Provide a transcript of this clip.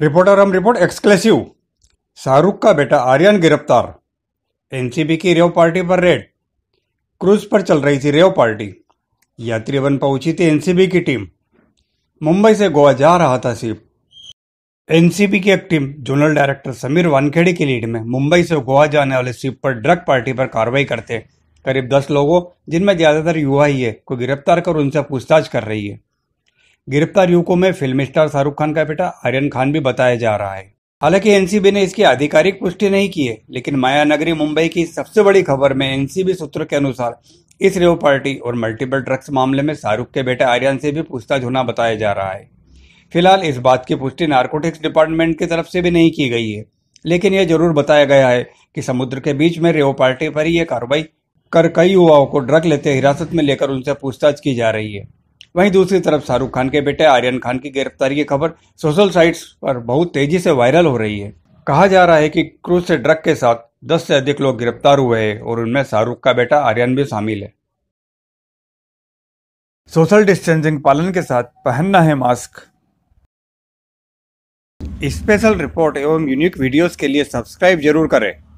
reporter हम report exclusive Shahrukh का बेटा आर्यन गिरफ्तार एनसीबी की रेव पार्टी पर रेड क्रूज पर चल रही थी रेव पार्टी यात्री वन पहुंची थी एनसीबी की टीम मुंबई से गोवा जा रहा था सिर्फ एनसीबी की एक team zonal director Sameer Wankhede की लीड में मुंबई से गोवा जाने वाले सिप पर ड्रग पार्टी पर कार्रवाई करते करीब दस लोगों जिनमें ज्यादातर युवा ही है को गिरफ्तार कर उनसे पूछताछ कर रही है गिरफ्तार युवकों में फिल्म स्टार शाहरुख खान का बेटा आर्यन खान भी बताया जा रहा है हालांकि एनसीबी ने इसकी आधिकारिक पुष्टि नहीं की है लेकिन माया नगरी मुंबई की सबसे बड़ी खबर में एनसीबी सूत्र के अनुसार इस रेव पार्टी और मल्टीपल ड्रग्स मामले में शाहरुख के बेटे आर्यन से भी पूछताछ होना बताया जा रहा है फिलहाल इस बात की पुष्टि नारकोटिक्स डिपार्टमेंट की तरफ से भी नहीं की गई है लेकिन यह जरूर बताया गया है कि समुद्र के बीच में रेव पार्टी पर ही यह कार्रवाई कर कई युवाओं को ड्रग लेते हिरासत में लेकर उनसे पूछताछ की जा रही है वहीं दूसरी तरफ शाहरुख खान के बेटे आर्यन खान की गिरफ्तारी की खबर सोशल साइट्स पर बहुत तेजी से वायरल हो रही है कहा जा रहा है कि क्रूज से ड्रग के साथ 10 से अधिक लोग गिरफ्तार हुए हैं और उनमें शाहरुख का बेटा आर्यन भी शामिल है सोशल डिस्टेंसिंग पालन के साथ पहनना है मास्क स्पेशल रिपोर्ट एवं यूनिक वीडियोस के लिए सब्सक्राइब जरूर करें